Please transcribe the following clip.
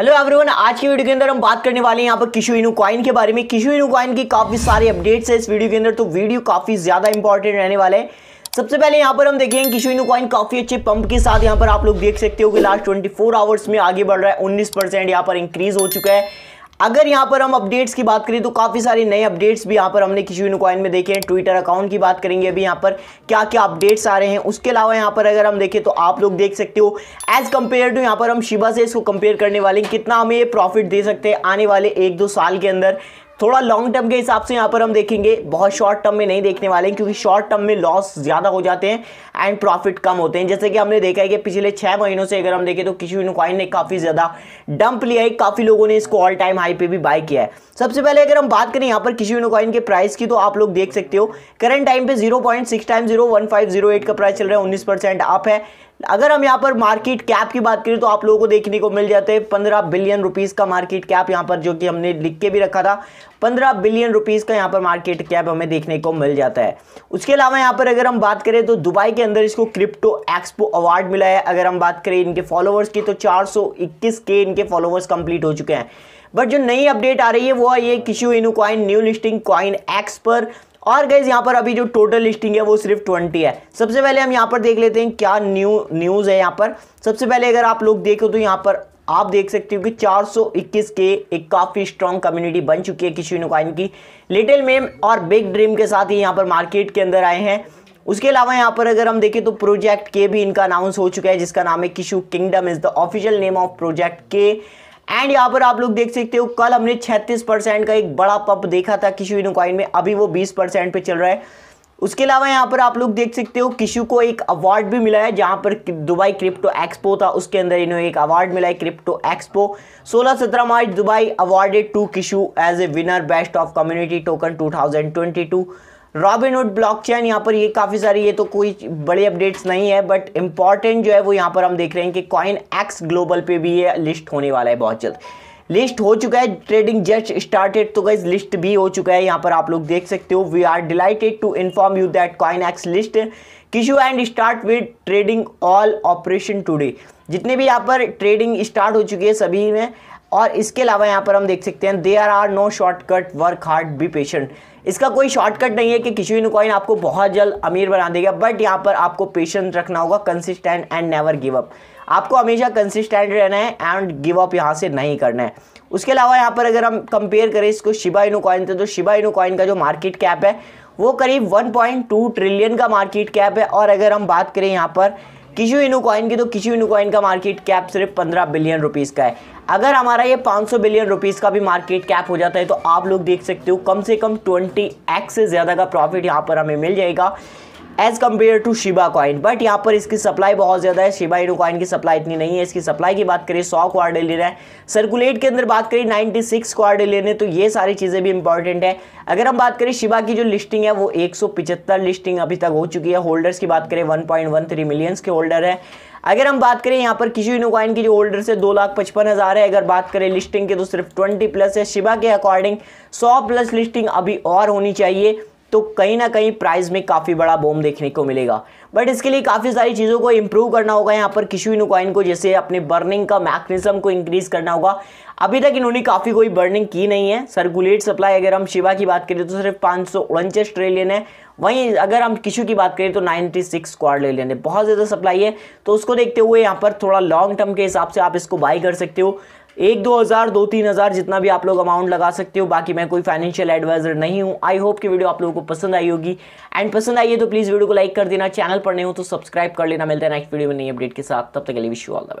hello everyone आज की video के अंदर हम बात करने वाले हैं यहाँ पर किशु इनू क्वाइन के बारे में किशु इनू क्वाइन की काफ़ी सारे अपडेट्स है इस वीडियो के अंदर तो वीडियो काफ़ी ज़्यादा इंपॉर्टेंट रहने वाले हैं सबसे पहले यहाँ पर हम देखेंगे किशु इनू क्वाइन काफ़ी अच्छे पंप के साथ यहाँ पर आप लोग देख सकते हो कि लास्ट ट्वेंटी आवर्स में आगे बढ़ रहा है उन्नीस परसेंट यहाँ पर इंक्रीज हो चुका है अगर यहाँ पर हम अपडेट्स की बात करें तो काफ़ी सारे नए अपडेट्स भी यहाँ पर हमने किसी भी यूनिकॉइन में देखे हैं ट्विटर अकाउंट की बात करेंगे अभी यहाँ पर क्या क्या अपडेट्स आ रहे हैं उसके अलावा यहाँ पर अगर हम देखें तो आप लोग देख सकते हो एज कम्पेयर टू यहाँ पर हम शिबा से इसको कंपेयर करने वाले कितना हमें ये प्रॉफिट दे सकते हैं आने वाले एक दो साल के अंदर थोड़ा लॉन्ग टर्म के हिसाब से यहाँ पर हम देखेंगे बहुत शॉर्ट टर्म में नहीं देखने वाले हैं क्योंकि शॉर्ट टर्म में लॉस ज़्यादा हो जाते हैं एंड प्रॉफिट कम होते हैं जैसे कि हमने देखा है कि पिछले छः महीनों से अगर हम देखें तो किसी क्वाइन ने काफ़ी ज़्यादा डंप लिया है काफ़ी लोगों ने इसको ऑल टाइम हाई पे भी बाय किया है सबसे पहले अगर हम बात करें यहाँ पर किसी यूनिकॉइन के प्राइस की तो आप लोग देख सकते हो करंट टाइम पे zero point six time zero one five zero eight का प्राइस चल रहा है उन्नीस परसेंट अप है अगर हम यहाँ पर मार्केट कैप की बात करें तो आप लोगों को देखने को मिल जाते हैं पंद्रह बिलियन रुपीज़ का मार्केट कैप यहाँ पर जो कि हमने लिख के भी रखा था पंद्रह बिलियन रुपीज़ का यहाँ पर मार्केट कैप हमें देखने को मिल जाता है उसके अलावा यहाँ पर अगर हम बात करें तो दुबई के अंदर इसको क्रिप्टो एक्सपो अवार्ड मिला है अगर हम बात करें इनके फॉलोवर्स की तो चार के इनके फॉलोवर्स कंप्लीट हो चुके हैं बट जो नई अपडेट आ रही है वो है ये Kishu Inu coin new listing coin X पर और गैस यहाँ पर अभी जो टोटल लिस्टिंग है वो सिर्फ ट्वेंटी है सबसे पहले हम यहाँ पर देख लेते हैं क्या न्यू न्यूज़ है यहाँ पर सबसे पहले अगर आप लोग देखो तो यहाँ पर आप देख सकते हो कि 421 के एक काफ़ी स्ट्रॉन्ग कम्युनिटी बन चुकी है किसी नुकाइन की लिटिल मेम और बिग ड्रीम के साथ ही यहाँ पर मार्केट के अंदर आए हैं उसके अलावा यहाँ पर अगर हम देखें तो प्रोजेक्ट के भी इनका अनाउंस हो चुका है जिसका नाम है Kishu kingdom is the official name of project के एंड यहाँ पर आप लोग देख सकते हो कल हमने 36 परसेंट का एक बड़ा पप देखा था किशु इनोकॉइन में अभी वो 20 परसेंट पे चल रहा है उसके अलावा यहाँ पर आप लोग देख सकते हो किशु को एक अवार्ड भी मिला है जहाँ पर दुबई क्रिप्टो एक्सपो था उसके अंदर इन्हें एक अवार्ड मिला है crypto expo 16-17 March Dubai awarded to Kishu as a winner best of community token 2022 Robinhood blockchain यहाँ पर ये काफ़ी सारी ये तो कोई बड़े अपडेट्स नहीं है बट इंपॉर्टेंट जो है वो यहाँ पर हम देख रहे हैं कि कॉइन एक्स ग्लोबल पे भी ये लिस्ट होने वाला है बहुत जल्द लिस्ट हो चुका है ट्रेडिंग जस्ट स्टार्टेड तो गाइज लिस्ट भी हो चुका है यहाँ पर आप लोग देख सकते हो we are delighted to inform you that coin X list Kishu and start with trading all operation today जितने भी यहाँ पर ट्रेडिंग स्टार्ट हो चुकी है सभी में और इसके अलावा यहाँ पर हम देख सकते हैं are are no shortcut work hard be patient इसका कोई शॉर्टकट नहीं है कि किशोरी कॉइन आपको बहुत जल्द अमीर बना देगा बट यहाँ पर आपको पेशेंस रखना होगा consistent and never give up आपको हमेशा कंसिस्टेंट रहना है एंड गिव अप यहाँ से नहीं करना है उसके अलावा यहाँ पर अगर हम कंपेयर करें इसको शिबा इनू कॉइन से तो शिबा इनू कॉइन का जो मार्केट कैप है वो करीब 1.2 ट्रिलियन का मार्केट कैप है और अगर हम बात करें यहाँ पर किशू इनू की तो किशू इनू का मार्केट कैप सिर्फ पंद्रह बिलियन रुपीज़ का है अगर हमारा ये 500 बिलियन रुपीज़ का भी मार्केट कैप हो जाता है तो आप लोग देख सकते हो कम से कम एक्स से ज़्यादा का प्रॉफिट यहाँ पर हमें मिल जाएगा as compared to Shiba coin but यहाँ पर इसकी सप्लाई बहुत ज़्यादा है शिबा इनो कॉइन की सप्लाई इतनी नहीं है इसकी सप्लाई की बात करें सौ क्वार रहा है सर्कुलेट के अंदर बात करें नाइनटी सिक्स क्वार लेने तो ये सारी चीज़ें भी इंपॉर्टेंट है अगर हम बात करें शिबा की जो लिस्टिंग है वो एक लिस्टिंग अभी तक हो चुकी है होल्डर्स की बात करें वन मिलियंस के होल्डर है अगर हम बात करें यहाँ पर किसी इनोकॉइन की जो होल्डर से दो लाख पचपन हज़ार है अगर बात करें लिस्टिंग की तो सिर्फ ट्वेंटी प्लस है शिबा के अकॉर्डिंग सौ प्लस लिस्टिंग अभी और होनी चाहिए तो कहीं ना कहीं प्राइस में काफ़ी बड़ा बॉम देखने को मिलेगा बट इसके लिए काफ़ी सारी चीज़ों को इम्प्रूव करना होगा यहाँ पर किशु कॉइन को जैसे अपने बर्निंग का मैकनिज्म को इंक्रीज़ करना होगा अभी तक इन्होंने काफ़ी कोई बर्निंग की नहीं है सर्कुलेट सप्लाई अगर हम शिवा की बात करें तो सिर्फ पाँच सौ ट्रिलियन है वहीं अगर हम किशु की बात करें तो 96 सिक्स ले है बहुत ज़्यादा सप्लाई है तो उसको देखते हुए यहाँ पर थोड़ा लॉन्ग टर्म के हिसाब से आप इसको बाई कर सकते हो एक दो हज़ार दो तीन हज़ार जितना भी आप लोग अमाउंट लगा सकते हो बाकी मैं कोई फाइनेंशियल एडवाइजर नहीं हूँ आई होप कि वीडियो आप लोगों को पसंद आई होगी एंड पसंद आई है तो प्लीज़ वीडियो को लाइक कर देना चैनल पर नहीं हो तो सब्सक्राइब कर लेना मिलता है नेक्स्ट वीडियो में नई अपडेट के साथ तब तक के लिए विश यू ऑल द